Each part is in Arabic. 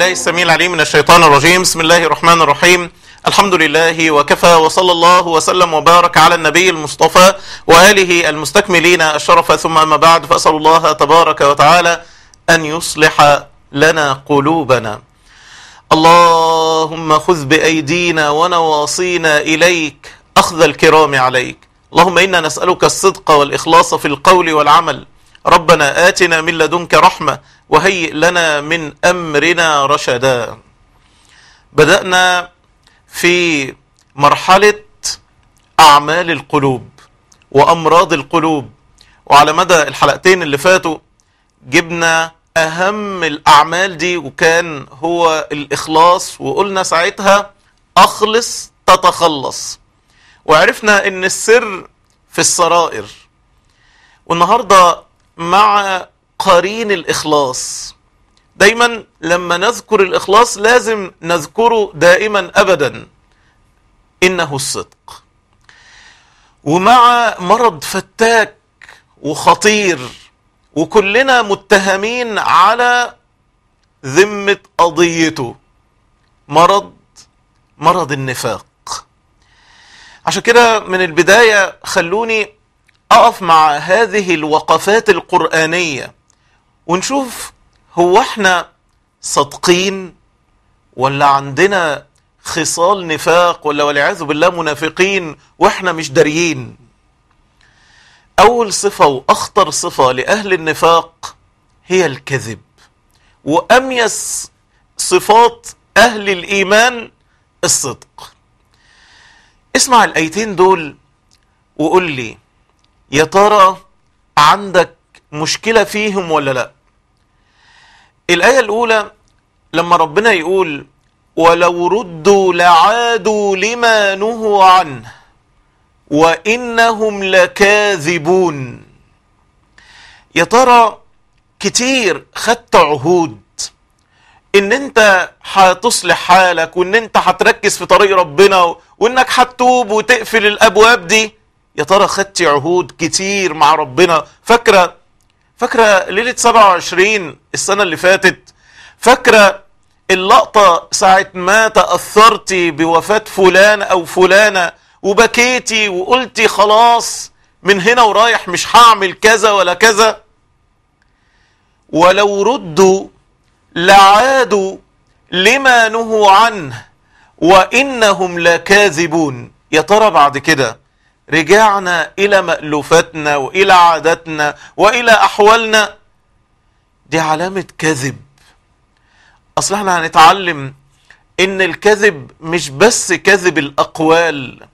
بالله السميع العليم من الشيطان الرجيم بسم الله الرحمن الرحيم الحمد لله وكفى وصلى الله وسلم وبارك على النبي المصطفى وآله المستكملين الشرف ثم أما بعد فأسأل الله تبارك وتعالى أن يصلح لنا قلوبنا اللهم خذ بأيدينا ونواصينا إليك أخذ الكرام عليك اللهم إنا نسألك الصدق والإخلاص في القول والعمل ربنا آتنا من لدنك رحمة وهيئ لنا من أمرنا رشدا بدأنا في مرحلة أعمال القلوب وأمراض القلوب وعلى مدى الحلقتين اللي فاتوا جبنا أهم الأعمال دي وكان هو الإخلاص وقلنا ساعتها أخلص تتخلص وعرفنا إن السر في السرائر والنهاردة مع قرين الإخلاص دايما لما نذكر الإخلاص لازم نذكره دائما أبدا إنه الصدق ومع مرض فتاك وخطير وكلنا متهمين على ذمة قضيته مرض مرض النفاق عشان كده من البداية خلوني أقف مع هذه الوقفات القرآنية ونشوف هو احنا صادقين ولا عندنا خصال نفاق ولا والعياذ بالله منافقين واحنا مش داريين اول صفة واخطر صفة لاهل النفاق هي الكذب واميس صفات اهل الايمان الصدق اسمع الايتين دول وقول لي يا ترى عندك مشكلة فيهم ولا لأ الآية الأولى لما ربنا يقول ولو ردوا لعادوا لما نهوا عنه وإنهم لكاذبون يا ترى كتير خدت عهود ان انت هتصلح حالك وان انت هتركز في طريق ربنا وانك هتتوب وتقفل الابواب دي يا ترى خدت عهود كتير مع ربنا فاكره فاكرة ليلة 27 السنة اللي فاتت فاكرة اللقطة ساعة ما تأثرتي بوفاة فلان أو فلانة وبكيتي وقلتي خلاص من هنا ورايح مش هعمل كذا ولا كذا ولو ردوا لعادوا لما نهوا عنه وإنهم لكاذبون يا ترى بعد كده رجعنا إلى مألوفاتنا وإلى عاداتنا وإلى أحوالنا دي علامة كذب أصل احنا هنتعلم إن الكذب مش بس كذب الأقوال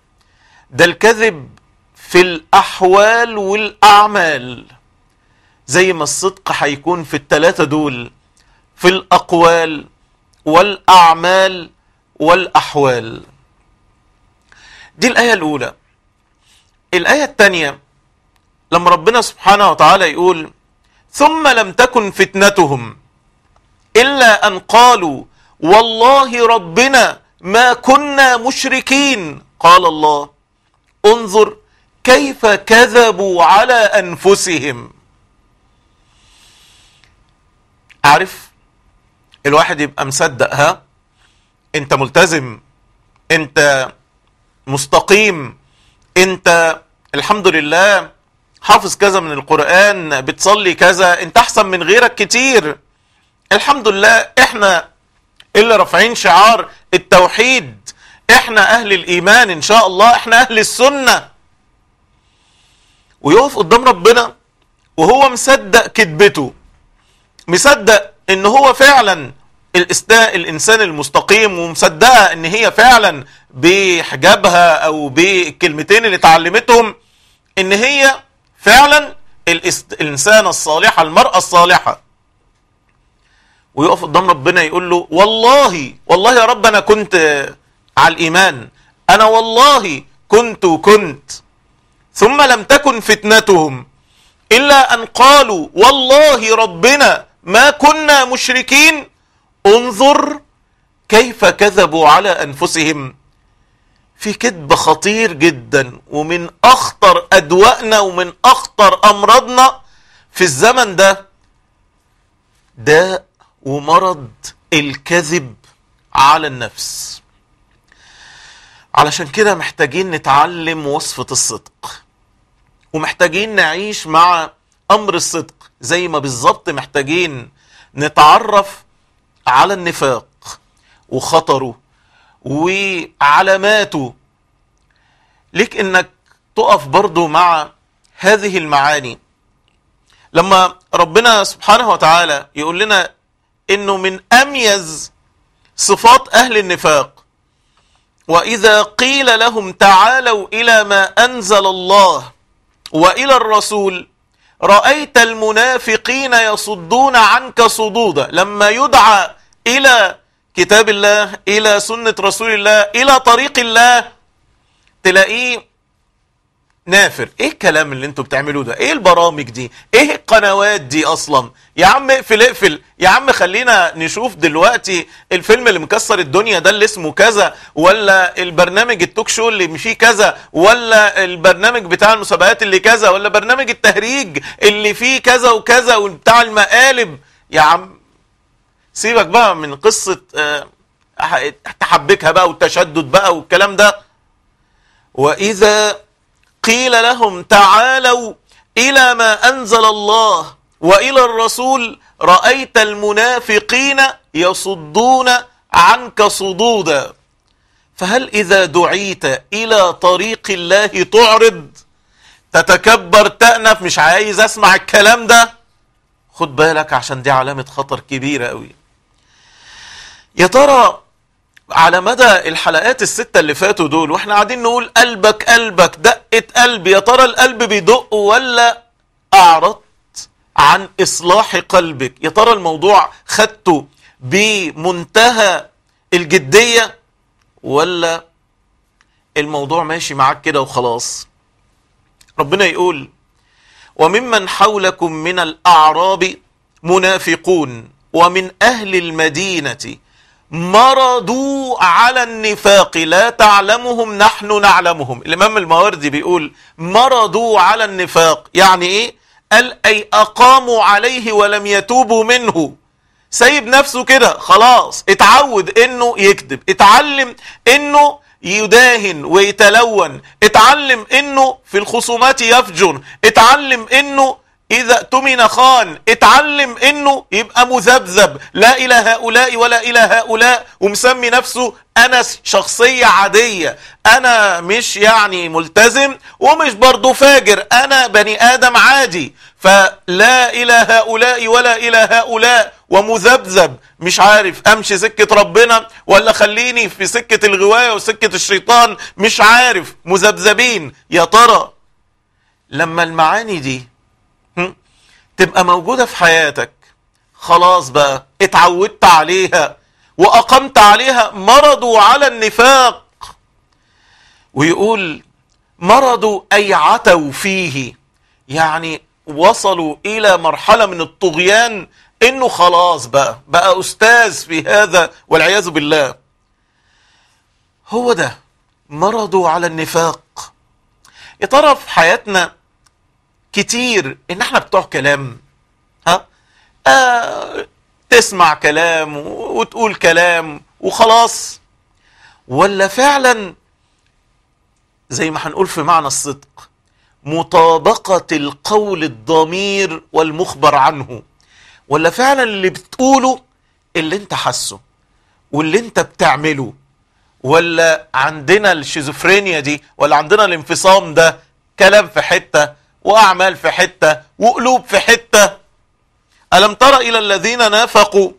ده الكذب في الأحوال والأعمال زي ما الصدق هيكون في التلاتة دول في الأقوال والأعمال والأحوال دي الآية الأولى الآية الثانية لما ربنا سبحانه وتعالى يقول ثم لم تكن فتنتهم إلا أن قالوا والله ربنا ما كنا مشركين قال الله انظر كيف كذبوا على أنفسهم عارف الواحد يبقى مصدق ها انت ملتزم انت مستقيم انت الحمد لله حافظ كذا من القرآن بتصلي كذا انت احسن من غيرك كتير الحمد لله احنا اللي رافعين شعار التوحيد احنا اهل الايمان ان شاء الله احنا اهل السنة ويقف قدام ربنا وهو مصدق كذبته مصدق ان هو فعلا الانسان المستقيم ومصدقه ان هي فعلا بحجابها او بالكلمتين اللي اتعلمتهم ان هي فعلا الانسانة الصالحة المرأة الصالحة ويقف قدام ربنا يقول له والله والله يا رب انا كنت على الايمان انا والله كنت وكنت ثم لم تكن فتنتهم الا ان قالوا والله ربنا ما كنا مشركين انظر كيف كذبوا على انفسهم في كذب خطير جدا ومن اخطر أدوائنا ومن أخطر أمراضنا في الزمن ده داء ومرض الكذب على النفس علشان كده محتاجين نتعلم وصفة الصدق ومحتاجين نعيش مع أمر الصدق زي ما بالظبط محتاجين نتعرف على النفاق وخطره وعلاماته ليك انك تقف برضو مع هذه المعاني لما ربنا سبحانه وتعالى يقول لنا انه من اميز صفات اهل النفاق واذا قيل لهم تعالوا الى ما انزل الله والى الرسول رايت المنافقين يصدون عنك صدودا لما يدعى الى كتاب الله الى سنه رسول الله الى طريق الله تلاقيه نافر ايه الكلام اللي انتوا بتعملوه ده ايه البرامج دي ايه القنوات دي اصلا يا عم اقفل اقفل يا عم خلينا نشوف دلوقتي الفيلم اللي مكسر الدنيا ده اللي اسمه كذا ولا البرنامج التوك شو اللي فيه كذا ولا البرنامج بتاع المسابقات اللي كذا ولا برنامج التهريج اللي فيه كذا وكذا وبتاع المقالب يا عم سيبك بقى من قصة آه، تحبكها بقى والتشدد بقى والكلام ده وإذا قيل لهم تعالوا إلى ما أنزل الله وإلى الرسول رأيت المنافقين يصدون عنك صدودا فهل إذا دعيت إلى طريق الله تعرض تتكبر تأنف مش عايز أسمع الكلام ده خد بالك عشان دي علامة خطر كبيرة قوي يا ترى على مدى الحلقات الستة اللي فاتوا دول واحنا قاعدين نقول قلبك قلبك دقة قلب يا ترى القلب بيدق ولا أعرضت عن إصلاح قلبك يا ترى الموضوع خدته بمنتهى الجدية ولا الموضوع ماشي معاك كده وخلاص ربنا يقول وممن حولكم من الأعراب منافقون ومن أهل المدينة مرضوا على النفاق لا تعلمهم نحن نعلمهم الإمام الماوردي بيقول مرضوا على النفاق يعني إيه؟ قال أي أقاموا عليه ولم يتوبوا منه سايب نفسه كده خلاص اتعود انه يكذب اتعلم انه يداهن ويتلون اتعلم انه في الخصومات يفجر اتعلم انه إذا اؤتمن خان اتعلم إنه يبقى مذبذب لا إلى هؤلاء ولا إلى هؤلاء ومسمي نفسه أنا شخصية عادية أنا مش يعني ملتزم ومش برضه فاجر أنا بني آدم عادي فلا إلى هؤلاء ولا إلى هؤلاء ومذبذب مش عارف أمشي سكة ربنا ولا خليني في سكة الغواية وسكة الشيطان مش عارف مذبذبين يا ترى لما المعاني دي تبقى موجودة في حياتك خلاص بقى اتعودت عليها وأقمت عليها مرضوا على النفاق ويقول مرضوا أي عتوا فيه يعني وصلوا إلى مرحلة من الطغيان إنه خلاص بقى بقى أستاذ في هذا والعياذ بالله هو ده مرضوا على النفاق يا ترى في حياتنا كتير ان احنا بتوع كلام ها آه تسمع كلام وتقول كلام وخلاص ولا فعلا زي ما هنقول في معنى الصدق مطابقة القول الضمير والمخبر عنه ولا فعلا اللي بتقوله اللي انت حاسه واللي انت بتعمله ولا عندنا الشيزوفرينيا دي ولا عندنا الانفصام ده كلام في حتة وأعمال في حتة وقلوب في حتة ألم تر إلى الذين نافقوا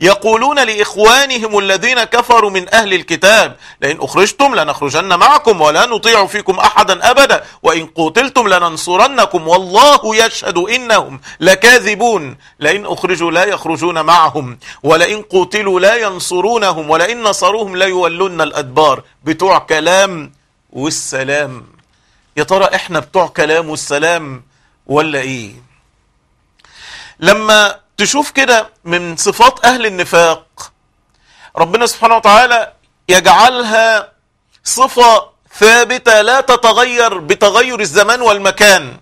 يقولون لإخوانهم الذين كفروا من أهل الكتاب لئن أخرجتم لنخرجن معكم ولا نطيع فيكم أحدا أبدا وإن قتلتم لننصرنكم والله يشهد إنهم لكاذبون لئن أخرجوا لا يخرجون معهم ولئن قتلوا لا ينصرونهم ولئن نصروهم لا يولون الأدبار بتوع كلام والسلام يا ترى احنا بتوع كلام والسلام ولا ايه لما تشوف كده من صفات اهل النفاق ربنا سبحانه وتعالى يجعلها صفة ثابتة لا تتغير بتغير الزمان والمكان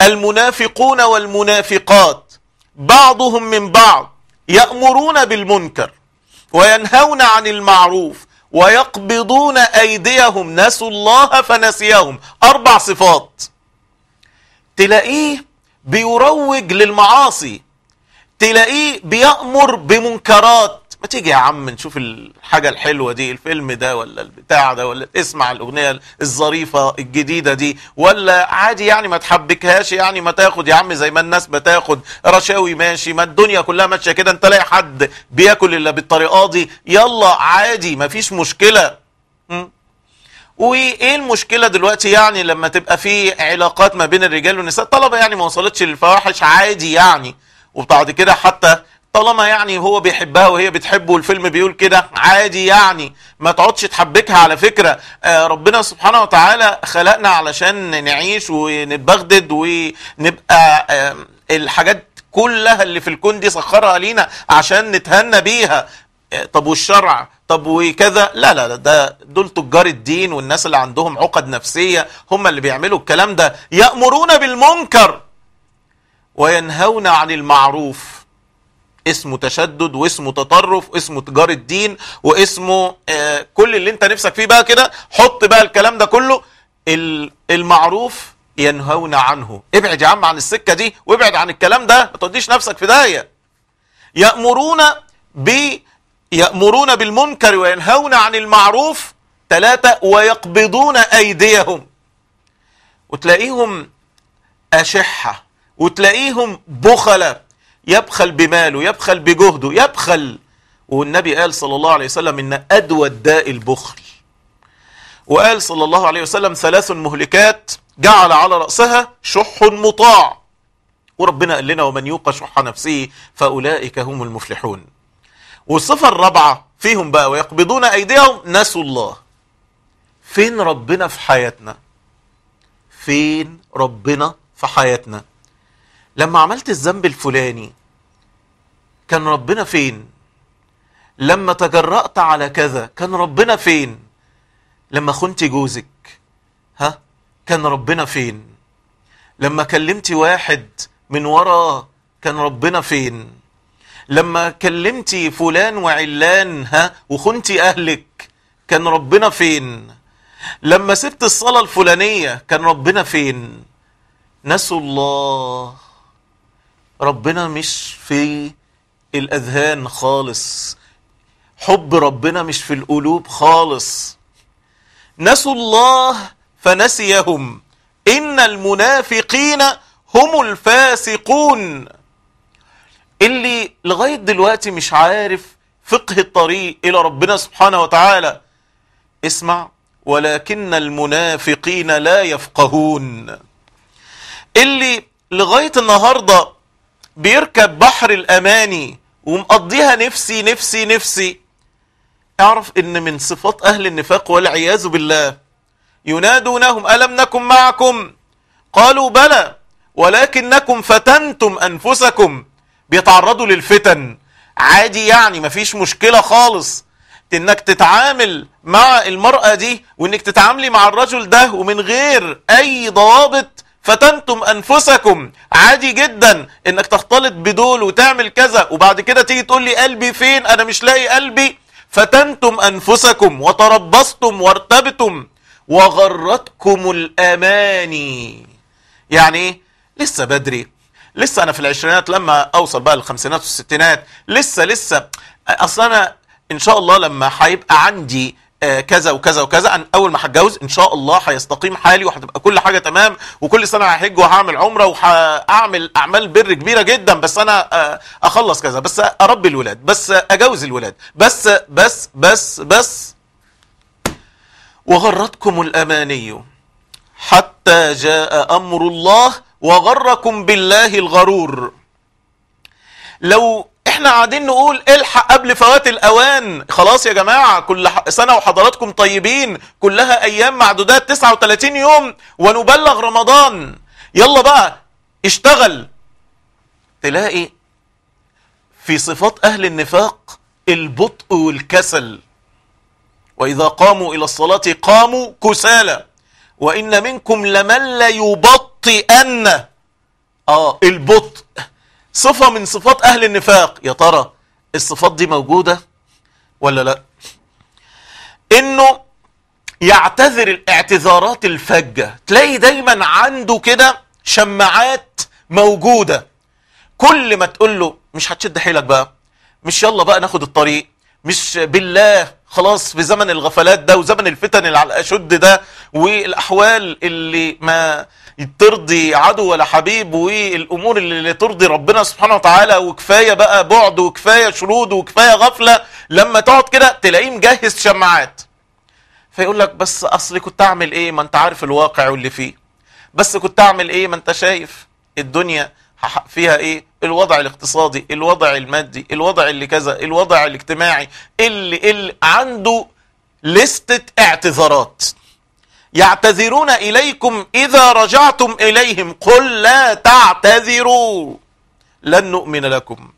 المنافقون والمنافقات بعضهم من بعض يأمرون بالمنكر وينهون عن المعروف ويقبضون أيديهم نسوا الله فنسيهم أربع صفات تلاقيه بيروج للمعاصي تلاقيه بيأمر بمنكرات ما تيجي يا عم نشوف الحاجة الحلوة دي الفيلم ده ولا البتاع ده ولا اسمع الأغنية الظريفة الجديدة دي ولا عادي يعني ما تحبكهاش يعني ما تاخد يا عم زي ما الناس بتاخد رشاوي ماشي ما الدنيا كلها ماشية كده انت لاقي حد بياكل إلا بالطريقة دي يلا عادي ما فيش مشكلة م? وايه المشكله دلوقتي يعني لما تبقى في علاقات ما بين الرجال والنساء الطلبه يعني ما وصلتش للفواحش عادي يعني وبعد كده حتى طالما يعني هو بيحبها وهي بتحبه والفيلم بيقول كده عادي يعني ما تقعدش تحبكها على فكرة آه، ربنا سبحانه وتعالى خلقنا علشان نعيش ونتبغدد ونبقى آه، الحاجات كلها اللي في الكون دي سخرها لينا عشان نتهنى بيها آه، طب والشرع طب وكذا لا لا ده دول تجار الدين والناس اللي عندهم عقد نفسية هم اللي بيعملوا الكلام ده يأمرون بالمنكر وينهون عن المعروف اسمه تشدد واسمه تطرف واسمه تجارة دين واسمه آه كل اللي انت نفسك فيه بقى كده حط بقى الكلام ده كله المعروف ينهون عنه ابعد يا عم عن السكة دي وابعد عن الكلام ده ما توديش نفسك في داهية يأمرون ب يأمرون بالمنكر وينهون عن المعروف ثلاثة ويقبضون أيديهم وتلاقيهم أشحة وتلاقيهم بخلة يبخل بماله يبخل بجهده يبخل والنبي قال صلى الله عليه وسلم إن أدوى الداء البخل وقال صلى الله عليه وسلم ثلاث مهلكات جعل على رأسها شح مطاع وربنا قال لنا ومن يوق شح نفسه فأولئك هم المفلحون والصفة الرابعة فيهم بقى ويقبضون أيديهم نسوا الله فين ربنا في حياتنا فين ربنا في حياتنا لما عملت الذنب الفلاني كان ربنا فين لما تجرأت على كذا كان ربنا فين لما خنت جوزك ها كان ربنا فين لما كلمت واحد من ورا كان ربنا فين لما كلمت فلان وعلان ها وخنت اهلك كان ربنا فين لما سبت الصلاة الفلانية كان ربنا فين نسوا الله ربنا مش في الأذهان خالص حب ربنا مش في القلوب خالص نسوا الله فنسيهم إن المنافقين هم الفاسقون اللي لغاية دلوقتي مش عارف فقه الطريق إلى ربنا سبحانه وتعالى اسمع ولكن المنافقين لا يفقهون اللي لغاية النهاردة بيركب بحر الأماني ومقضيها نفسي نفسي نفسي اعرف ان من صفات أهل النفاق والعياذ بالله ينادونهم ألم نكن معكم قالوا بلى ولكنكم فتنتم أنفسكم بيتعرضوا للفتن عادي يعني مفيش مشكلة خالص انك تتعامل مع المرأة دي وانك تتعاملي مع الرجل ده ومن غير اي ضوابط فتنتم انفسكم عادي جدا انك تختلط بدول وتعمل كذا وبعد كده تيجي تقول لي قلبي فين انا مش لاقي قلبي فتنتم انفسكم وتربصتم وارتبتم وغرتكم الاماني يعني ايه لسه بدري لسه انا في العشرينات لما اوصل بقى للخمسينات والستينات لسه لسه اصل انا ان شاء الله لما هيبقى عندي آه، كذا وكذا وكذا أن أول ما هتجوز إن شاء الله هيستقيم حالي وهتبقى كل حاجة تمام وكل سنة هحج وهعمل عمرة وهعمل أعمال بر كبيرة جدا بس أنا آه، أخلص كذا بس أربي الولاد بس أجوز الولاد بس بس بس بس وغرتكم الأماني حتى جاء أمر الله وغركم بالله الغرور لو احنا قاعدين نقول الحق قبل فوات الاوان خلاص يا جماعة كل سنة وحضراتكم طيبين كلها ايام معدودات 39 يوم ونبلغ رمضان يلا بقى اشتغل تلاقي في صفات اهل النفاق البطء والكسل واذا قاموا الى الصلاة قاموا كسالى وان منكم لمن لا يبطئن اه البطء صفة من صفات أهل النفاق يا ترى الصفات دي موجودة ولا لا إنه يعتذر الاعتذارات الفجة تلاقي دايما عنده كده شماعات موجودة كل ما تقول له مش هتشد حيلك بقى مش يلا بقى ناخد الطريق مش بالله خلاص في زمن الغفلات ده وزمن الفتن اللي على الأشد ده والأحوال اللي ما ترضي عدو ولا حبيب والأمور اللي ترضي ربنا سبحانه وتعالى وكفاية بقى بعد وكفاية شرود وكفاية غفلة لما تقعد كده تلاقيه مجهز شماعات فيقول لك بس أصلي كنت أعمل إيه ما أنت عارف الواقع واللي فيه بس كنت أعمل إيه ما أنت شايف الدنيا فيها إيه الوضع الاقتصادي الوضع المادي الوضع اللي كذا الوضع الاجتماعي اللي, اللي عنده لستة اعتذارات يعتذرون إليكم إذا رجعتم إليهم قل لا تعتذروا لن نؤمن لكم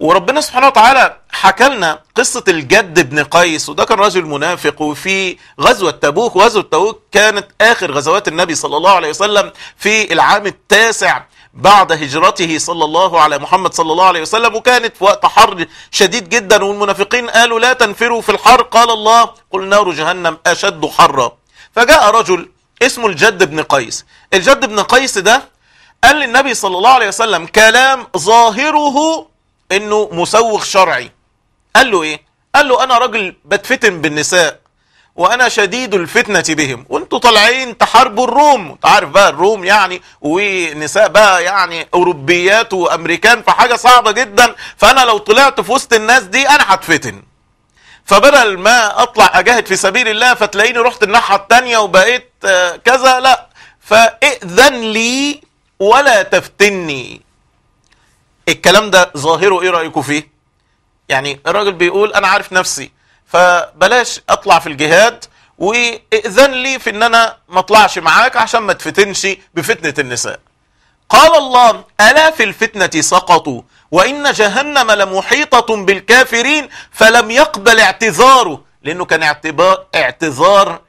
وربنا سبحانه وتعالى حكى لنا قصة الجد بن قيس وده كان رجل منافق وفي غزوة تبوك وغزوة تبوك كانت آخر غزوات النبي صلى الله عليه وسلم في العام التاسع بعد هجرته صلى الله على محمد صلى الله عليه وسلم وكانت في وقت حر شديد جدا والمنافقين قالوا لا تنفروا في الحر قال الله قل نار جهنم أشد حرا فجاء رجل اسمه الجد بن قيس الجد بن قيس ده قال للنبي صلى الله عليه وسلم كلام ظاهره انه مسوغ شرعي قال له ايه قال له انا راجل بتفتن بالنساء وانا شديد الفتنة بهم وانتوا طالعين تحاربوا الروم تعرف عارف بقى الروم يعني ونساء بقى يعني اوروبيات وامريكان فحاجة صعبة جدا فانا لو طلعت في وسط الناس دي انا هتفتن فبدل ما اطلع اجاهد في سبيل الله فتلاقيني رحت الناحية التانية وبقيت آه، كذا لا فاذن لي ولا تفتني الكلام ده ظاهره ايه رأيكم فيه يعني الراجل بيقول انا عارف نفسي فبلاش اطلع في الجهاد واذن لي في ان انا ما اطلعش معاك عشان ما تفتنش بفتنه النساء قال الله الا في الفتنه سقطوا وان جهنم لمحيطه بالكافرين فلم يقبل اعتذاره لانه كان اعتبار اعتذار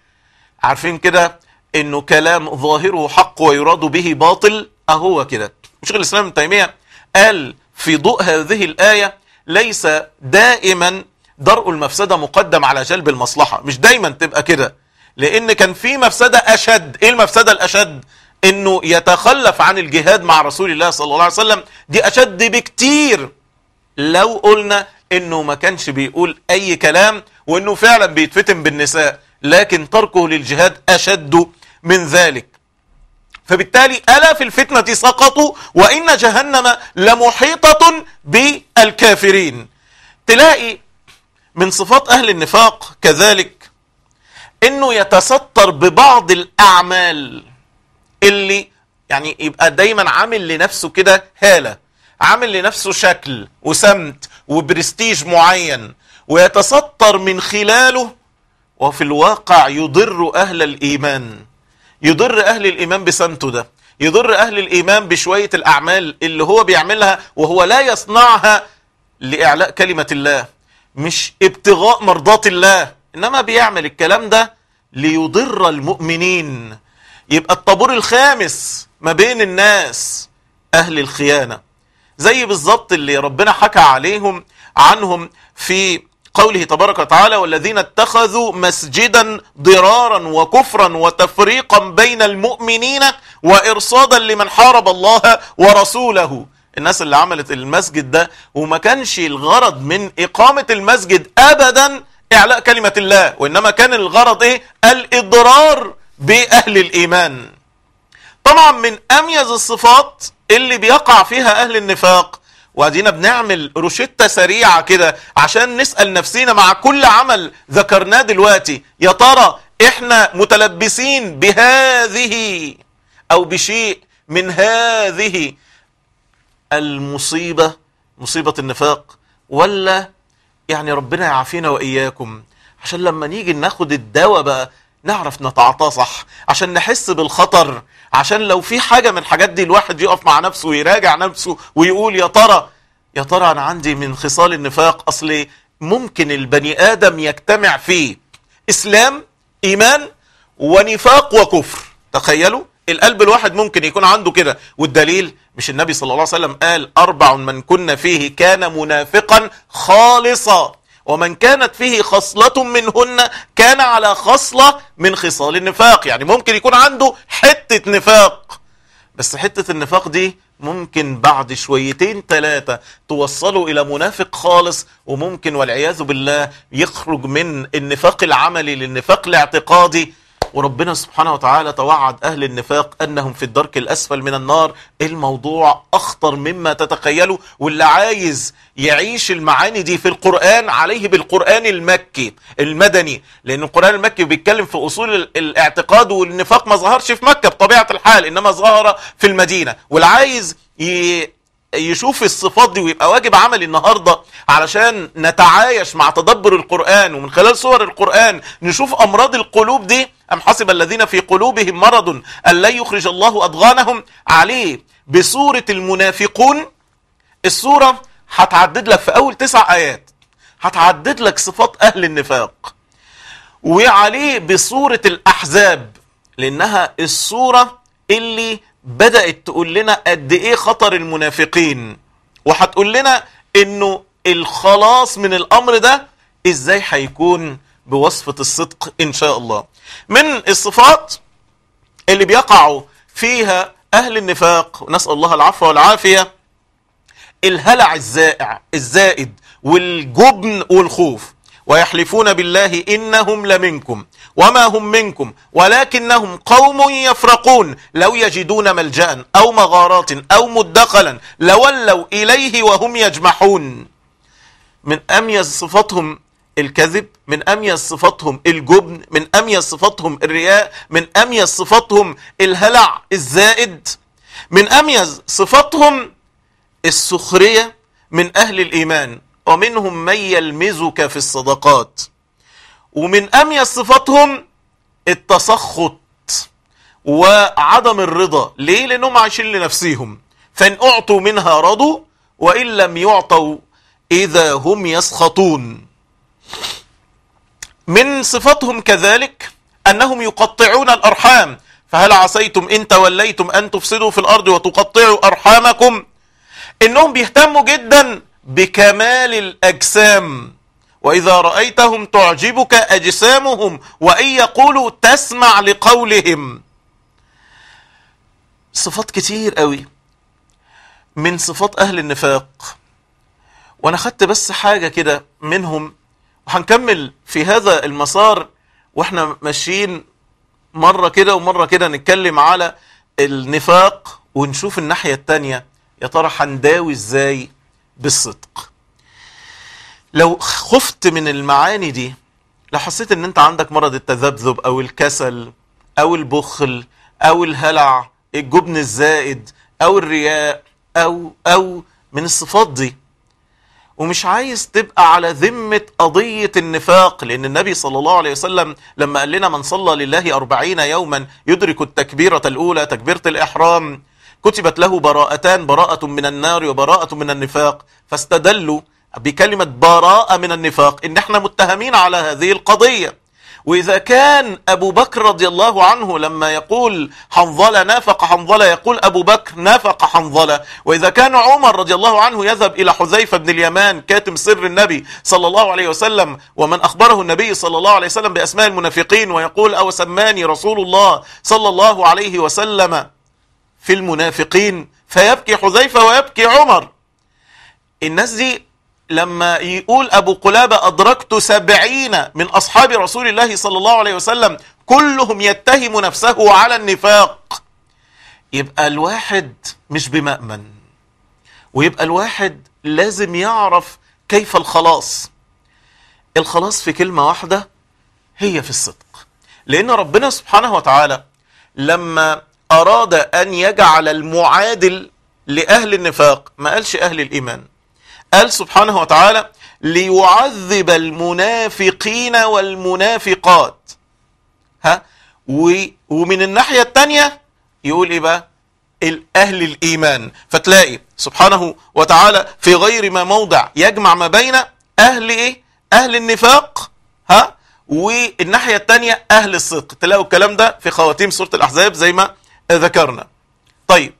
عارفين كده انه كلام ظاهره حق ويراد به باطل اهو كده شيخ الاسلام ابن تيميه قال في ضوء هذه الايه ليس دائما درء المفسدة مقدم على جلب المصلحة مش دايما تبقى كده لأن كان في مفسدة أشد إيه المفسدة الأشد إنه يتخلف عن الجهاد مع رسول الله صلى الله عليه وسلم دي أشد بكتير لو قلنا إنه ما كانش بيقول أي كلام وإنه فعلا بيتفتن بالنساء لكن تركه للجهاد أشد من ذلك فبالتالي ألا في الفتنة سقطوا وإن جهنم لمحيطة بالكافرين تلاقي من صفات أهل النفاق كذلك انه يتستر ببعض الاعمال اللي يعني يبقى دايما عامل لنفسه كده هاله عامل لنفسه شكل وسمت وبرستيج معين ويتستر من خلاله وفي الواقع يضر اهل الايمان يضر اهل الايمان بسمته ده يضر اهل الايمان بشويه الاعمال اللي هو بيعملها وهو لا يصنعها لاعلاء كلمه الله مش ابتغاء مرضاة الله إنما بيعمل الكلام ده ليضر المؤمنين يبقى الطابور الخامس ما بين الناس أهل الخيانة زي بالظبط اللي ربنا حكى عليهم عنهم في قوله تبارك وتعالى والذين اتخذوا مسجدا ضرارا وكفرا وتفريقا بين المؤمنين وإرصادا لمن حارب الله ورسوله الناس اللي عملت المسجد ده وما كانش الغرض من إقامة المسجد أبدا إعلاء كلمة الله وإنما كان الغرض إيه الإضرار بأهل الإيمان طبعا من أميز الصفات اللي بيقع فيها أهل النفاق وادينا بنعمل روشتة سريعة كده عشان نسأل نفسينا مع كل عمل ذكرناه دلوقتي يا ترى احنا متلبسين بهذه او بشيء من هذه المصيبة مصيبة النفاق ولا يعني ربنا يعافينا وإياكم عشان لما نيجي ناخد الدواء بقى نعرف نتعاطاه صح عشان نحس بالخطر عشان لو في حاجة من الحاجات دي الواحد يقف مع نفسه ويراجع نفسه ويقول يا ترى يا ترى أنا عندي من خصال النفاق أصل ممكن البني آدم يجتمع فيه إسلام إيمان ونفاق وكفر تخيلوا القلب الواحد ممكن يكون عنده كده والدليل مش النبي صلى الله عليه وسلم قال أربع من كنا فيه كان منافقا خالصا ومن كانت فيه خصلة منهن كان على خصلة من خصال النفاق يعني ممكن يكون عنده حتة نفاق بس حتة النفاق دي ممكن بعد شويتين ثلاثة توصلوا إلى منافق خالص وممكن والعياذ بالله يخرج من النفاق العملي للنفاق الاعتقادي وربنا سبحانه وتعالى توعد أهل النفاق أنهم في الدرك الأسفل من النار الموضوع أخطر مما تتخيله واللي عايز يعيش المعاني دي في القرآن عليه بالقرآن المكي المدني لأن القرآن المكي بيتكلم في أصول الاعتقاد والنفاق ما ظهرش في مكة بطبيعة الحال إنما ظهر في المدينة والعايز يشوف الصفات دي ويبقى واجب عملي النهارده علشان نتعايش مع تدبر القرآن ومن خلال صور القرآن نشوف أمراض القلوب دي أم حسب الذين في قلوبهم مرض أن لن يخرج الله أضغانهم عليه بصورة المنافقون الصورة هتعدد لك في أول تسع آيات هتعدد لك صفات أهل النفاق وعليه بصورة الأحزاب لأنها الصورة اللي بدأت تقول لنا قد ايه خطر المنافقين وهتقول لنا انه الخلاص من الامر ده ازاي هيكون بوصفة الصدق ان شاء الله من الصفات اللي بيقعوا فيها اهل النفاق نسأل الله العفو والعافية الهلع الزائع الزائد والجبن والخوف ويحلفون بالله إنهم لمنكم وما هم منكم ولكنهم قوم يفرقون لو يجدون ملجأ أو مغارات أو مدخلا لولوا إليه وهم يجمحون من أميز صفاتهم الكذب من أميز صفاتهم الجبن من أميز صفاتهم الرياء من أميز صفاتهم الهلع الزائد من أميز صفاتهم السخرية من أهل الإيمان ومنهم من يلمزك في الصدقات ومن أميز صفاتهم التسخط وعدم الرضا ليه لأنهم عايشين لنفسهم فإن أعطوا منها رضوا وإن لم يعطوا إذا هم يسخطون من صفاتهم كذلك أنهم يقطعون الأرحام فهل عصيتم إن توليتم أن تفسدوا في الأرض وتقطعوا أرحامكم إنهم بيهتموا جدا بكمال الأجسام وإذا رأيتهم تعجبك أجسامهم وإن يقولوا تسمع لقولهم صفات كتير قوي من صفات أهل النفاق وأنا خدت بس حاجة كده منهم وهنكمل في هذا المسار وإحنا ماشيين مرة كده ومرة كده نتكلم على النفاق ونشوف الناحية التانية يا ترى هنداوي إزاي بالصدق لو خفت من المعاني دي لو حسيت ان انت عندك مرض التذبذب او الكسل او البخل او الهلع الجبن الزائد او الرياء او او من الصفات دي ومش عايز تبقى على ذمة قضية النفاق لأن النبي صلى الله عليه وسلم لما قال لنا من صلى لله أربعين يوما يدرك التكبيرة الأولى تكبيرة الإحرام كتبت له براءتان براءة من النار وبراءة من النفاق فاستدلوا بكلمة براءة من النفاق إن احنا متهمين على هذه القضية وإذا كان أبو بكر رضي الله عنه لما يقول حنظلة نافق حنظلة يقول أبو بكر نافق حنظلة وإذا كان عمر رضي الله عنه يذهب إلى حذيفة بن اليمان كاتم سر النبي صلى الله عليه وسلم ومن أخبره النبي صلى الله عليه وسلم بأسماء المنافقين ويقول أو سماني رسول الله صلى الله عليه وسلم في المنافقين فيبكي حذيفة ويبكي عمر الناس دي لما يقول أبو قلابة أدركت سبعين من أصحاب رسول الله صلى الله عليه وسلم كلهم يتهم نفسه على النفاق يبقى الواحد مش بمأمن ويبقى الواحد لازم يعرف كيف الخلاص الخلاص في كلمة واحدة هي في الصدق لأن ربنا سبحانه وتعالى لما أراد أن يجعل المعادل لأهل النفاق ما قالش أهل الإيمان قال سبحانه وتعالى ليعذب المنافقين والمنافقات ها ومن الناحية التانية يقول ايه بقى الأهل الإيمان فتلاقي سبحانه وتعالى في غير ما موضع يجمع ما بين أهل إيه؟ أهل النفاق ها والناحية الثانية أهل الصدق تلاقوا الكلام ده في خواتيم سورة الأحزاب زي ما ذكرنا طيب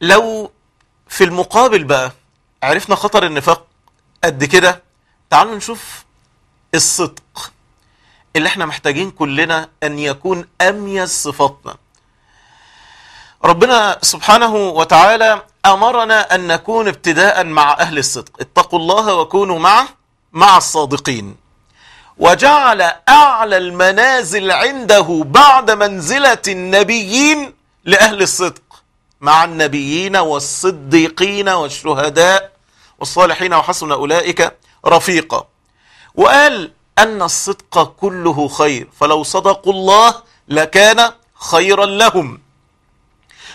لو في المقابل بقى عرفنا خطر النفاق قد كده تعالوا نشوف الصدق اللي احنا محتاجين كلنا ان يكون اميز صفاتنا ربنا سبحانه وتعالى امرنا ان نكون ابتداء مع اهل الصدق اتقوا الله وكونوا مع مع الصادقين وجعل اعلى المنازل عنده بعد منزله النبيين لاهل الصدق مع النبيين والصديقين والشهداء والصالحين وحسن أولئك رفيقا وقال أن الصدق كله خير فلو صدقوا الله لكان خيرا لهم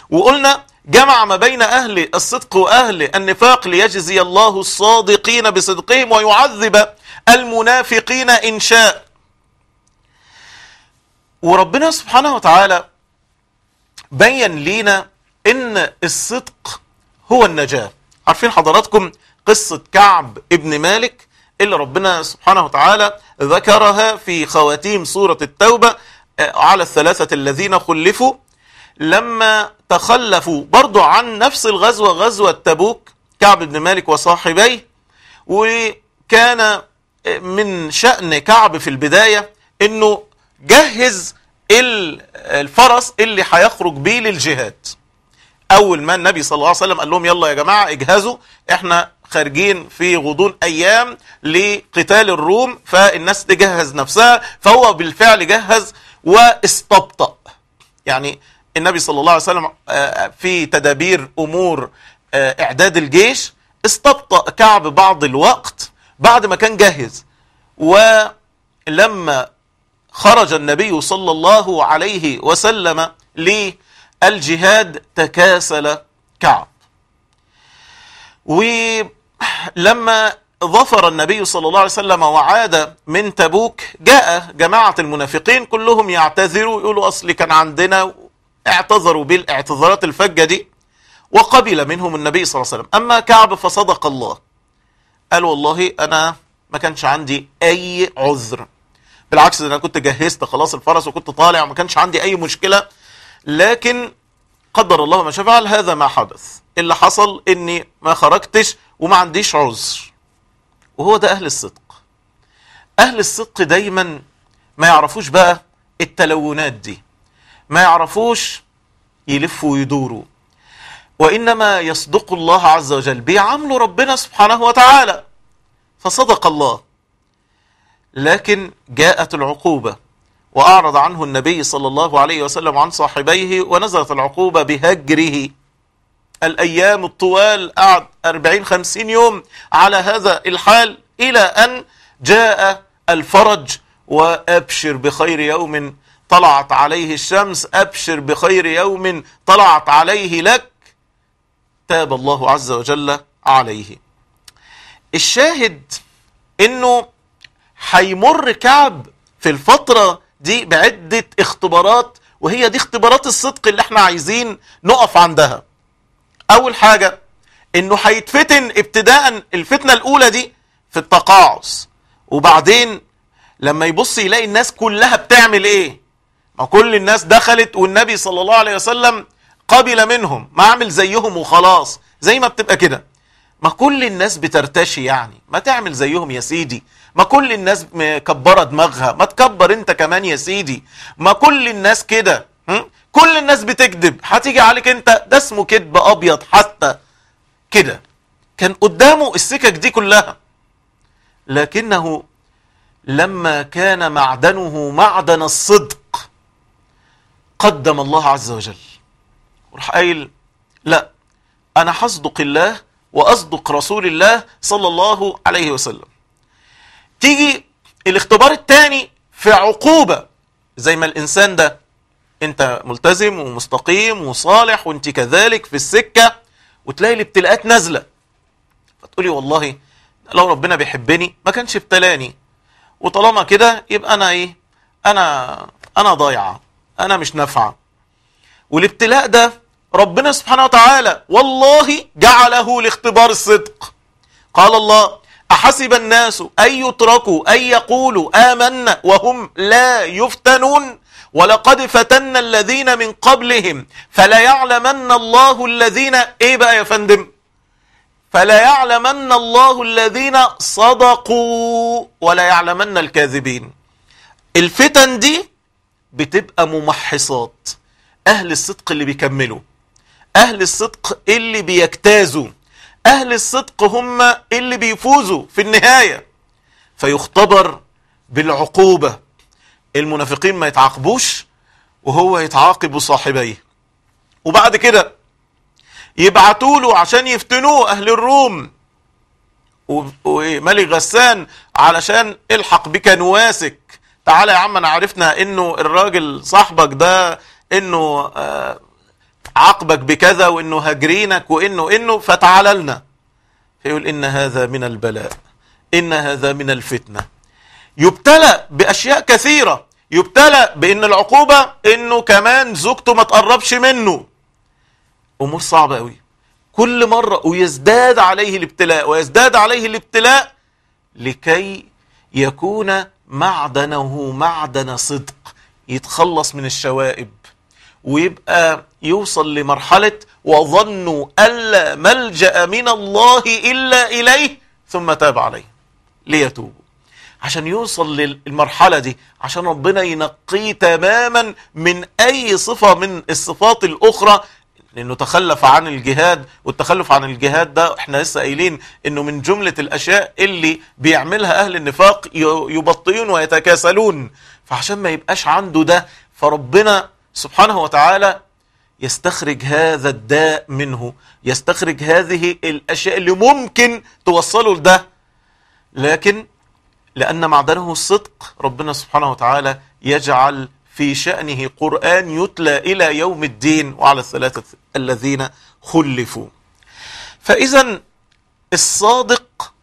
وقلنا جمع ما بين أهل الصدق وأهل النفاق ليجزي الله الصادقين بصدقهم ويعذب المنافقين إن شاء وربنا سبحانه وتعالى بين لينا ان الصدق هو النجاة عارفين حضراتكم قصة كعب ابن مالك اللي ربنا سبحانه وتعالى ذكرها في خواتيم سورة التوبة آه، على الثلاثة الذين خلفوا لما تخلفوا برضه عن نفس الغزوة غزوة تبوك كعب ابن مالك وصاحبيه وكان آه، من شأن كعب في البداية انه جهز الفرس اللي هيخرج بيه للجهاد اول ما النبي صلى الله عليه وسلم قال لهم يلا يا جماعه اجهزوا احنا خارجين في غضون ايام لقتال الروم فالناس تجهز نفسها فهو بالفعل جهز واستبطأ يعني النبي صلى الله عليه وسلم آه، في تدابير امور آه، اعداد الجيش استبطأ كعب بعض الوقت بعد ما كان جاهز ولما خرج النبي صلى الله عليه وسلم ليه الجهاد تكاسل كعب ولما ظفر النبي صلى الله عليه وسلم وعاد من تبوك جاء جماعة المنافقين كلهم يعتذروا يقولوا أصل كان عندنا اعتذروا بالاعتذارات الفجة دي وقبل منهم النبي صلى الله عليه وسلم أما كعب فصدق الله قال والله أنا ما كانش عندي أي عذر بالعكس أنا كنت جهزت خلاص الفرس وكنت طالع وما كانش عندي أي مشكلة لكن قدر الله ما شاء فعل هذا ما حدث اللي حصل اني ما خرجتش وما عنديش عذر وهو ده اهل الصدق اهل الصدق دايما ما يعرفوش بقى التلونات دي ما يعرفوش يلفوا ويدوروا وإنما يصدق الله عز وجل بيعاملوا ربنا سبحانه وتعالى فصدق الله لكن جاءت العقوبة وأعرض عنه النبي صلى الله عليه وسلم عن صاحبيه ونزلت العقوبة بهجره الأيام الطوال قعد 40-50 يوم على هذا الحال إلى أن جاء الفرج وأبشر بخير يوم طلعت عليه الشمس أبشر بخير يوم طلعت عليه لك تاب الله عز وجل عليه الشاهد انه حيمر كعب في الفترة دي بعدة اختبارات وهي دي اختبارات الصدق اللي احنا عايزين نقف عندها اول حاجة انه هيتفتن ابتداء الفتنة الاولى دي في التقاعس وبعدين لما يبص يلاقي الناس كلها بتعمل ايه ما كل الناس دخلت والنبي صلى الله عليه وسلم قبل منهم ما اعمل زيهم وخلاص زي ما بتبقى كده ما كل الناس بترتشي يعني ما تعمل زيهم يا سيدي ما كل الناس مكبره دماغها ما تكبر انت كمان يا سيدي ما كل الناس كده كل الناس بتكذب هتيجي عليك انت ده اسمه كذب ابيض حتى كده كان قدامه السكك دي كلها لكنه لما كان معدنه معدن الصدق قدم الله عز وجل وراح قايل لا انا هصدق الله واصدق رسول الله صلى الله عليه وسلم تيجي الاختبار الثاني في عقوبة زي ما الإنسان ده أنت ملتزم ومستقيم وصالح وأنت كذلك في السكة وتلاقي الابتلاءات نازلة فتقولي والله لو ربنا بيحبني ما كانش ابتلاني وطالما كده يبقى أنا إيه أنا أنا ضايعة أنا مش نافعة والابتلاء ده ربنا سبحانه وتعالى والله جعله لاختبار الصدق قال الله أحسب الناس أن يتركوا أن يقولوا آمنا وهم لا يفتنون ولقد فتنا الذين من قبلهم فلا يعلمن الله الذين إيه بقى يا فندم فلا يعلمن الله الذين صدقوا ولا يعلمن الكاذبين الفتن دي بتبقى ممحصات أهل الصدق اللي بيكملوا أهل الصدق اللي بيجتازوا أهل الصدق هم اللي بيفوزوا في النهاية فيختبر بالعقوبة المنافقين ما يتعاقبوش وهو يتعاقب صاحبيه وبعد كده يبعتوا له عشان يفتنوه أهل الروم وملك غسان علشان الحق بك نواسك تعالى يا عم انا عرفنا انه الراجل صاحبك ده انه آه عاقبك بكذا وانه هجرينك وانه انه فتعال لنا فيقول ان هذا من البلاء ان هذا من الفتنه يبتلى باشياء كثيره يبتلى بان العقوبه انه كمان زوجته ما تقربش منه امور صعبه قوي كل مره ويزداد عليه الابتلاء ويزداد عليه الابتلاء لكي يكون معدنه معدن صدق يتخلص من الشوائب ويبقى يوصل لمرحلة وظنوا ألا ملجأ من الله إلا إليه ثم تاب عليه ليتوبوا عشان يوصل للمرحلة دي عشان ربنا ينقيه تماما من أي صفة من الصفات الأخرى لأنه تخلف عن الجهاد والتخلف عن الجهاد ده احنا لسه قايلين أنه من جملة الأشياء اللي بيعملها أهل النفاق يبطئون ويتكاسلون فعشان ما يبقاش عنده ده فربنا سبحانه وتعالى يستخرج هذا الداء منه يستخرج هذه الأشياء اللي ممكن توصله لده لكن لأن معدنه الصدق ربنا سبحانه وتعالى يجعل في شأنه قرآن يتلى إلى يوم الدين وعلى الثلاثة الذين خلفوا فإذا الصادق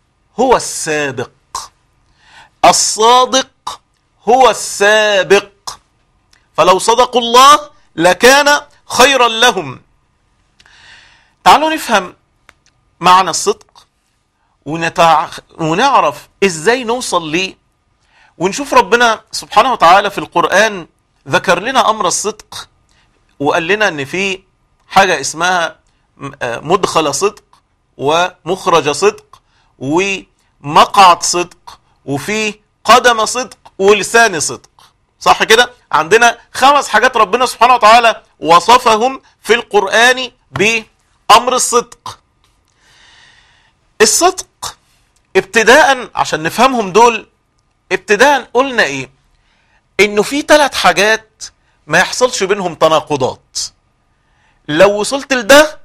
هو السابق الصادق هو السابق فلو صدقوا الله لكان خيرا لهم تعالوا نفهم معنى الصدق ونتع... ونعرف ازاي نوصل ليه ونشوف ربنا سبحانه وتعالى في القرآن ذكر لنا أمر الصدق وقال لنا أن في حاجة اسمها آه، مدخل صدق ومخرج صدق ومقعد صدق وفي قدم صدق ولسان صدق صح كده عندنا خمس حاجات ربنا سبحانه وتعالى وصفهم في القرآن بأمر الصدق الصدق ابتداء عشان نفهمهم دول ابتداء قلنا ايه انه في ثلاث حاجات ما يحصلش بينهم تناقضات لو وصلت لده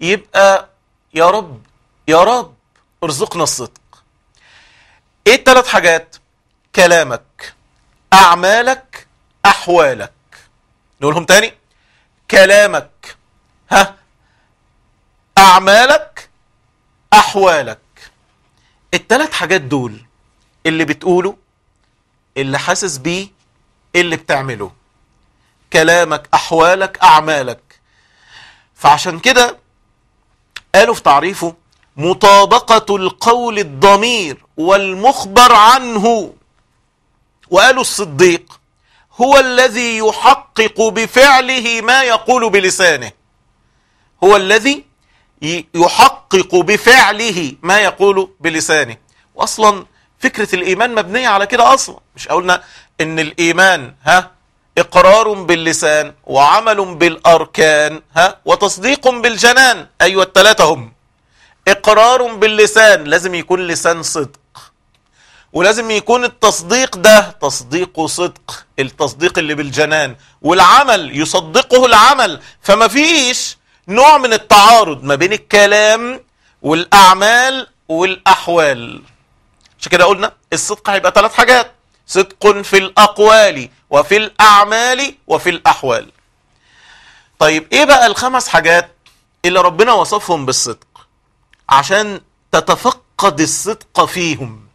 يبقى يا رب يا رب ارزقنا الصدق ايه الثلاث حاجات كلامك اعمالك أحوالك نقولهم تاني كلامك ها أعمالك أحوالك التلات حاجات دول اللي بتقوله اللي حاسس بيه اللي بتعمله كلامك أحوالك أعمالك فعشان كده قالوا في تعريفه مطابقة القول الضمير والمخبر عنه وقالوا الصديق هو الذي يحقق بفعله ما يقول بلسانه هو الذي يحقق بفعله ما يقول بلسانه واصلا فكرة الايمان مبنية على كده اصلا مش قولنا ان الايمان ها اقرار باللسان وعمل بالاركان ها وتصديق بالجنان ايوه الثلاثة هم اقرار باللسان لازم يكون لسان صدق ولازم يكون التصديق ده تصديق صدق التصديق اللي بالجنان والعمل يصدقه العمل فما فيش نوع من التعارض ما بين الكلام والأعمال والأحوال عشان كده قلنا الصدق هيبقى ثلاث حاجات صدق في الأقوال وفي الأعمال وفي الأحوال طيب إيه بقى الخمس حاجات اللي ربنا وصفهم بالصدق عشان تتفقد الصدق فيهم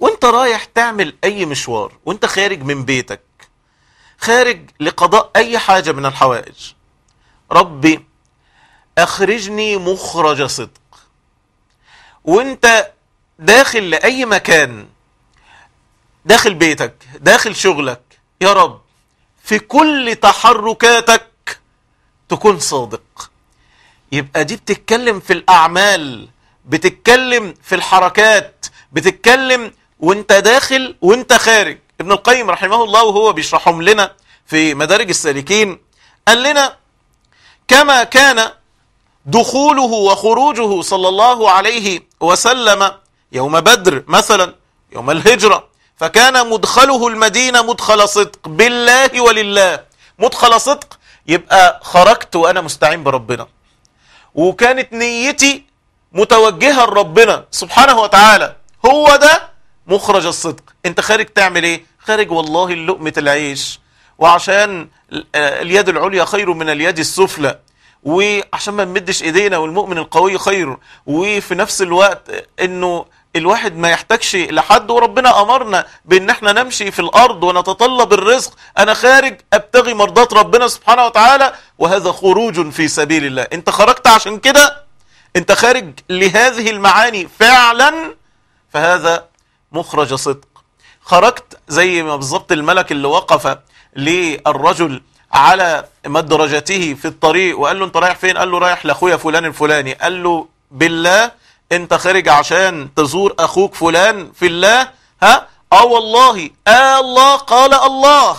وانت رايح تعمل اي مشوار وانت خارج من بيتك خارج لقضاء اي حاجة من الحوائج ربي اخرجني مخرج صدق وانت داخل لأي مكان داخل بيتك داخل شغلك يا رب في كل تحركاتك تكون صادق يبقى دي بتتكلم في الأعمال بتتكلم في الحركات بتتكلم وانت داخل وانت خارج ابن القيم رحمه الله وهو بيشرحهم لنا في مدارج السالكين قال لنا كما كان دخوله وخروجه صلى الله عليه وسلم يوم بدر مثلا يوم الهجرة فكان مدخله المدينة مدخل صدق بالله ولله مدخل صدق يبقى خرجت وأنا مستعين بربنا وكانت نيتي متوجهة لربنا سبحانه وتعالى هو ده مخرج الصدق انت خارج تعمل ايه خارج والله لقمة العيش وعشان اليد العليا خير من اليد السفلى وعشان ما نمدش ايدينا والمؤمن القوي خير وفي نفس الوقت انه الواحد ما يحتاجش لحد وربنا امرنا بان احنا نمشي في الارض ونتطلب الرزق انا خارج ابتغي مرضاة ربنا سبحانه وتعالى وهذا خروج في سبيل الله انت خرجت عشان كده انت خارج لهذه المعاني فعلا فهذا مخرج صدق خرجت زي ما بالظبط الملك اللي وقف للرجل على مدرجته في الطريق وقال له انت رايح فين قال له رايح لاخويا فلان الفلاني قال له بالله انت خارج عشان تزور اخوك فلان في الله ها اه والله آه الله قال الله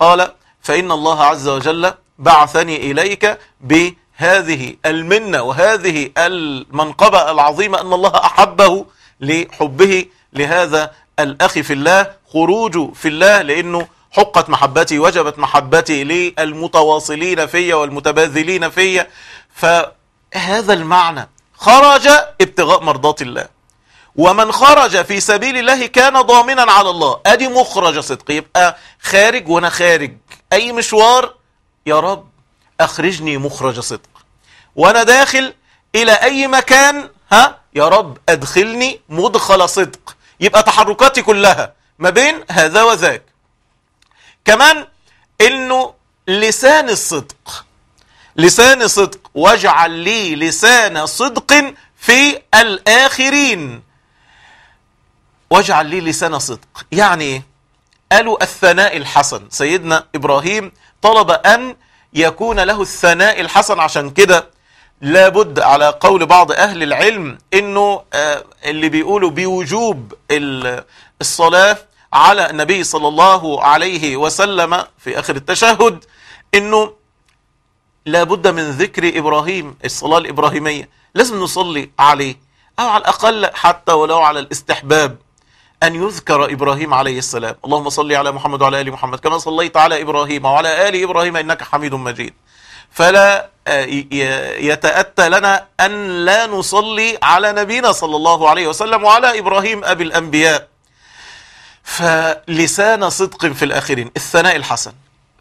قال فإن الله عز وجل بعثني إليك بهذه المنة وهذه المنقبة العظيمة أن الله أحبه لحبه لهذا الأخ في الله خروجه في الله لأنه حقت محبتي وجبت محبتي للمتواصلين فيا والمتباذلين فيا فهذا المعنى خرج ابتغاء مرضات الله ومن خرج في سبيل الله كان ضامنا على الله ادي مخرج صدق يبقى خارج وانا خارج اي مشوار يا رب اخرجني مخرج صدق وانا داخل الى اي مكان ها يا رب ادخلني مدخل صدق يبقى تحركاتي كلها ما بين هذا وذاك كمان انه لسان الصدق لسان صدق واجعل لي لسان صدق في الآخرين واجعل لي لسان صدق يعني ايه قالوا الثناء الحسن سيدنا إبراهيم طلب أن يكون له الثناء الحسن عشان كده لابد على قول بعض أهل العلم أنه آه، اللي بيقولوا بوجوب الصلاة على النبي صلى الله عليه وسلم في آخر التشهد أنه لابد من ذكر إبراهيم الصلاة الإبراهيمية لازم نصلي عليه أو على الأقل حتى ولو على الاستحباب أن يذكر إبراهيم عليه السلام اللهم صل على محمد وعلى آل محمد كما صليت على إبراهيم وعلى آل إبراهيم إنك حميد مجيد فلا آه، يتأتى لنا أن لا نصلي على نبينا صلى الله عليه وسلم وعلى إبراهيم أبي الأنبياء فلسان صدق في الآخرين الثناء الحسن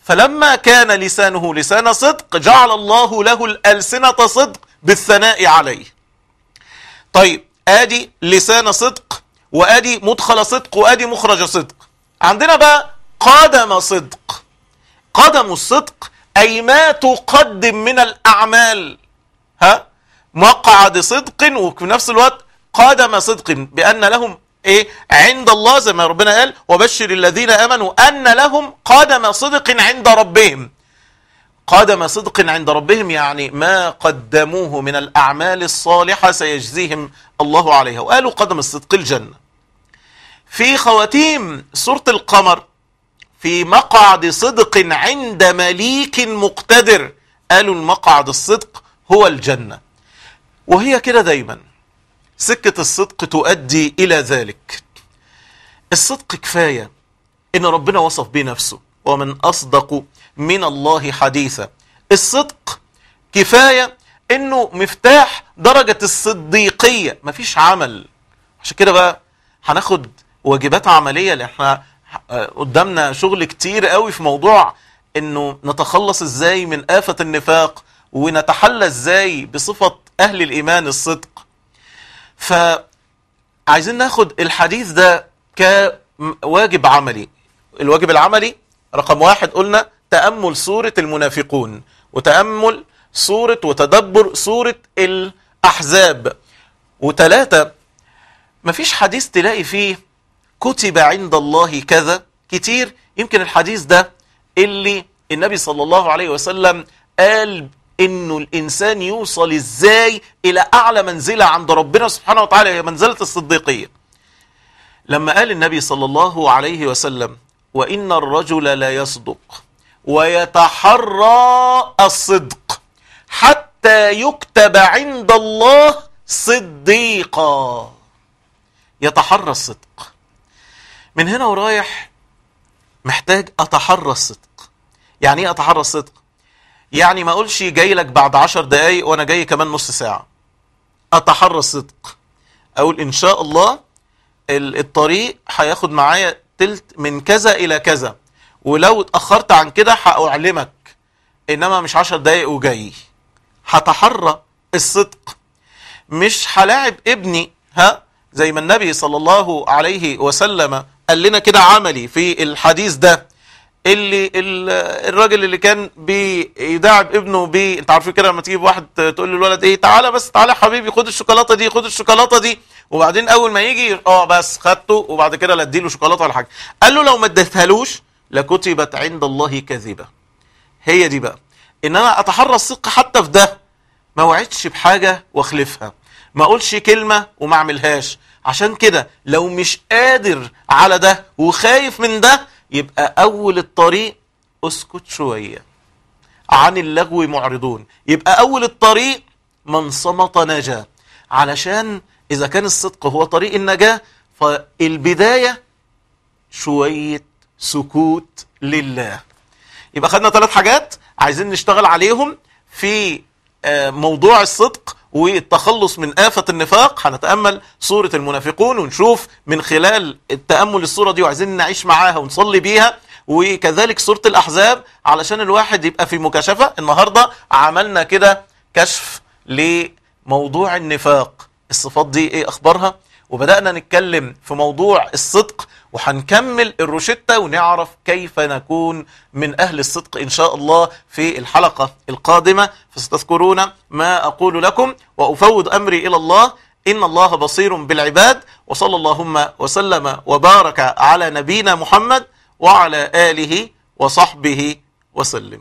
فلما كان لسانه لسان صدق جعل الله له الألسنة صدق بالثناء عليه طيب آدي لسان صدق وآدي مدخل صدق وآدي مخرج صدق عندنا بقى قدم صدق قدم الصدق أي ما تقدم من الأعمال ها مقعد صدق وفي نفس الوقت قدم صدق بأن لهم إيه عند الله زي ما ربنا قال وبشر الذين آمنوا أن لهم قدم صدق عند ربهم قدم صدق عند ربهم يعني ما قدموه من الأعمال الصالحة سيجزيهم الله عليها وقالوا قدم الصدق الجنة في خواتيم سورة القمر في مقعد صدق عند مليك مقتدر قالوا المقعد الصدق هو الجنة وهي كده دايما سكة الصدق تؤدي إلى ذلك الصدق كفاية إن ربنا وصف به نفسه ومن أصدق من الله حديثا الصدق كفاية إنه مفتاح درجة الصديقية مفيش عمل عشان كده بقى هناخد واجبات عملية اللي احنا قدامنا شغل كتير قوي في موضوع انه نتخلص ازاي من آفة النفاق ونتحلى ازاي بصفة اهل الايمان الصدق فعايزين ناخد الحديث ده كواجب عملي الواجب العملي رقم واحد قلنا تأمل سورة المنافقون وتأمل سورة وتدبر سورة الأحزاب وتلاتة مفيش حديث تلاقي فيه كتب عند الله كذا كتير يمكن الحديث ده اللي النبي صلى الله عليه وسلم قال انه الانسان يوصل ازاي الى اعلى منزلة عند ربنا سبحانه وتعالى هي منزلة الصديقية لما قال النبي صلى الله عليه وسلم وان الرجل لا يصدق ويتحرى الصدق حتى يكتب عند الله صديقا يتحرى الصدق من هنا ورايح محتاج اتحرى الصدق يعني ايه اتحرى الصدق يعني ما اقولش جاي لك بعد عشر دقايق وانا جاي كمان نص ساعه اتحرى الصدق اقول ان شاء الله الطريق هياخد معايا تلت من كذا الى كذا ولو اتاخرت عن كده هاعلمك انما مش عشر دقايق وجاي هتحرى الصدق مش هلاعب ابني ها زي ما النبي صلى الله عليه وسلم قال لنا كده عملي في الحديث ده اللي الراجل اللي كان بيداعب ابنه ب انت عارفين كده لما تجيب واحد تقول للولد ايه تعالى بس تعالى يا حبيبي خد الشوكولاته دي خد الشوكولاته دي وبعدين اول ما يجي اه بس خدته وبعد كده لا اديله شوكولاته ولا حاجه قال له لو ما اديتهالوش لكتبت عند الله كذبه هي دي بقى ان انا اتحرى الصدق حتى في ده ما وعدش بحاجه واخلفها ما اقولش كلمه وما اعملهاش عشان كده لو مش قادر على ده وخايف من ده يبقى أول الطريق اسكت شوية عن اللغو معرضون يبقى أول الطريق من صمت نجا علشان إذا كان الصدق هو طريق النجاة فالبداية شوية سكوت لله يبقى خدنا ثلاث حاجات عايزين نشتغل عليهم في آه، موضوع الصدق والتخلص من آفة النفاق هنتأمل سورة المنافقون ونشوف من خلال التأمل الصورة دي وعايزين نعيش معاها ونصلي بيها وكذلك سورة الأحزاب علشان الواحد يبقى في مكاشفة النهاردة عملنا كده كشف لموضوع النفاق الصفات دي ايه أخبارها وبدأنا نتكلم في موضوع الصدق وهنكمل الروشتة ونعرف كيف نكون من أهل الصدق إن شاء الله في الحلقة القادمة فستذكرون ما أقول لكم وأفوض أمري إلى الله إن الله بصير بالعباد وصلى اللهم وسلم وبارك على نبينا محمد وعلى آله وصحبه وسلم